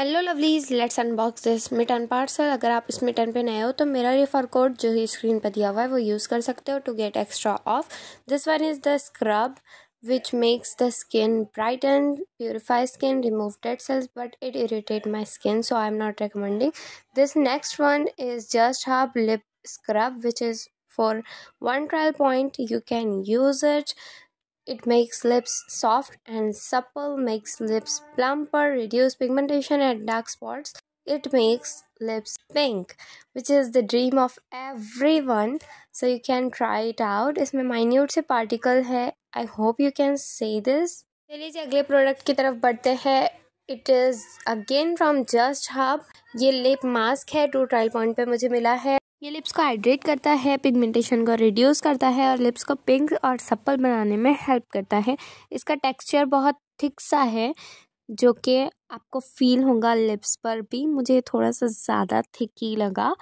Hello lovelies let's unbox this Mitten parcel अगर आप इस मिटन पे नए हो तो मेरा रेफर कोड जो ही स्क्रीन पर दिया हुआ है वो यूज़ कर सकते हो to get extra off this one is the scrub which makes the skin bright and purify skin remove dead cells but it irritate my skin so I am not recommending this next one is Just Herb lip scrub which is for one trial point you can use it It makes lips soft and supple, makes lips plumper, reduce pigmentation and dark spots. It makes lips pink, which is the dream of everyone. So you can try it out. इसमें minute से particle है. I hope you can see this. चलिए जी अगले product की तरफ बढ़ते हैं it is again from Just Herb ये लिप मास्क है टू ट्रायल पॉइंट पे मुझे मिला है ये लिप्स को हाइड्रेट करता है पिगमेंटेशन को रिड्यूस करता है और लिप्स को पिंक और सप्पल बनाने में हेल्प करता है इसका टेक्सचर बहुत थिक सा है जो कि आपको फील होगा लिप्स पर भी मुझे थोड़ा सा ज़्यादा थिक ही लगा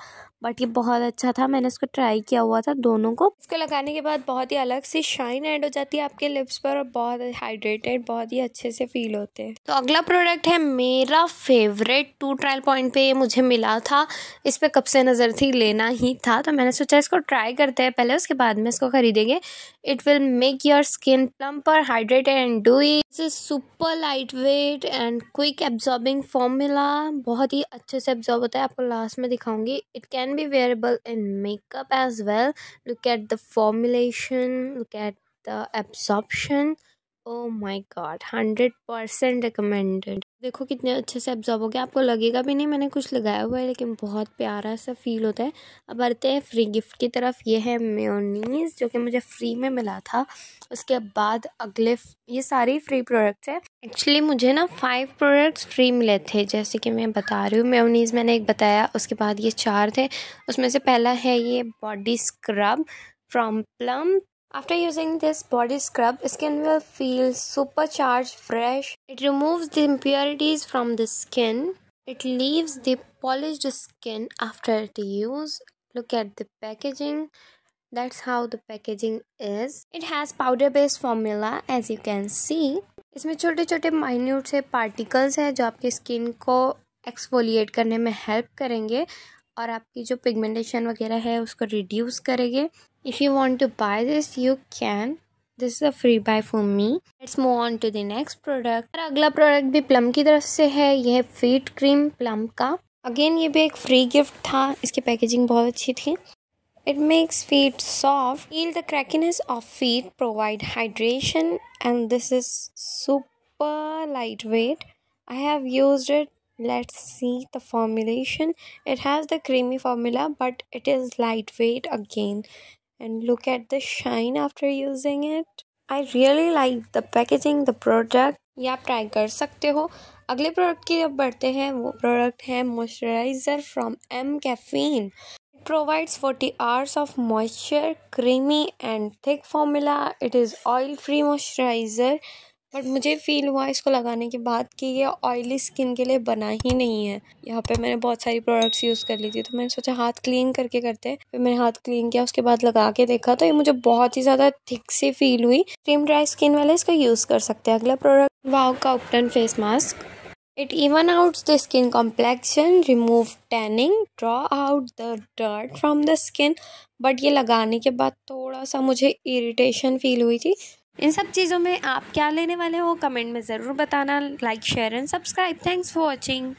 बट ये बहुत अच्छा था मैंने इसको ट्राई किया हुआ था दोनों को इसको लगाने के बाद बहुत ही अलग सी शाइन ऐड हो जाती है आपके लिप्स पर और बहुत हाइड्रेटेड बहुत ही अच्छे से फील होते हैं तो अगला प्रोडक्ट है मेरा फेवरेट टू ट्रायल पॉइंट पे ये मुझे मिला था इस पर कब से नज़र थी लेना ही था तो मैंने सोचा इसको ट्राई करते हैं पहले उसके बाद में इसको खरीदेंगे it will make your skin plumper hydrated and dewy super lightweight and quick absorbing formula बहुत ही अच्छे से एब्जॉर्ब होता है आपको लास्ट में दिखाऊंगी it can can be wearable in makeup as well look at the formulation look at the absorption oh my god 100% recommended देखो कितने अच्छे से एब्जॉर्ब हो गया आपको लगेगा भी नहीं मैंने कुछ लगाया हुआ है लेकिन बहुत प्यारा सा फील होता है अब आते हैं फ्री गिफ्ट की तरफ ये है मेयोनीज जो कि मुझे फ्री में मिला था उसके बाद अगले ये सारे फ्री प्रोडक्ट्स हैं एक्चुअली मुझे ना फाइव प्रोडक्ट्स फ्री मिले थे जैसे कि मैं बता रही हूँ मेयोनीज मैंने एक बताया उसके बाद ये चार थे उसमें से पहला है ये body scrub from Plum After using this body scrub, skin will feel supercharged fresh. It removes the impurities from the skin. It leaves the polished skin after the use. Look at the packaging. That's how the packaging is. It has powder based formula as you can see. इसमें छोटे छोटे minute से particles हैं जो आपकी skin को exfoliate करने में हेल्प करेंगे और आपकी जो पिगमेंटेशन वगैरह है उसको रिड्यूस करेंगे If you want to buy this, you can. This is a free buy for me. Let's move on to the next product. Our next product is Plum. This is Feet Cream Plum. Again, this was a free gift. Its packaging was very good. It makes feet soft. Feel the crackiness of feet. Provide hydration. And this is super lightweight. I have used it. Let's see the formulation. It has the creamy formula, but it is lightweight again and look at the shine after using it. I really like the packaging, the product. You can try kar sakte ho. Agle product ki ab badhte hain. Wo product hai moisturizer from M Caffeine. It provides 40 hours of moisture, creamy and thick formula. It is oil-free moisturizer. But मुझे feel हुआ इसको लगाने के बाद कि ये oily skin के लिए बना ही नहीं है यहाँ पे मैंने बहुत सारी प्रोडक्ट्स यूज़ कर ली थी तो मैंने सोचा हाथ क्लीन करके करते हैं फिर मैंने हाथ क्लीन किया उसके बाद लगा के देखा तो ये मुझे बहुत ही ज़्यादा थिक सी फील हुई क्रीम ड्राई स्किन वाले इसको यूज़ कर सकते हैं अगला प्रोडक्ट वाव का ubtan face mask it even out the skin complexion remove tanning draw out the dirt from the skin but ये लगाने के बाद थोड़ा सा मुझे इरीटेशन फील हुई थी इन सब चीज़ों में आप क्या लेने वाले हो कमेंट में ज़रूर बताना like share and subscribe thanks for watching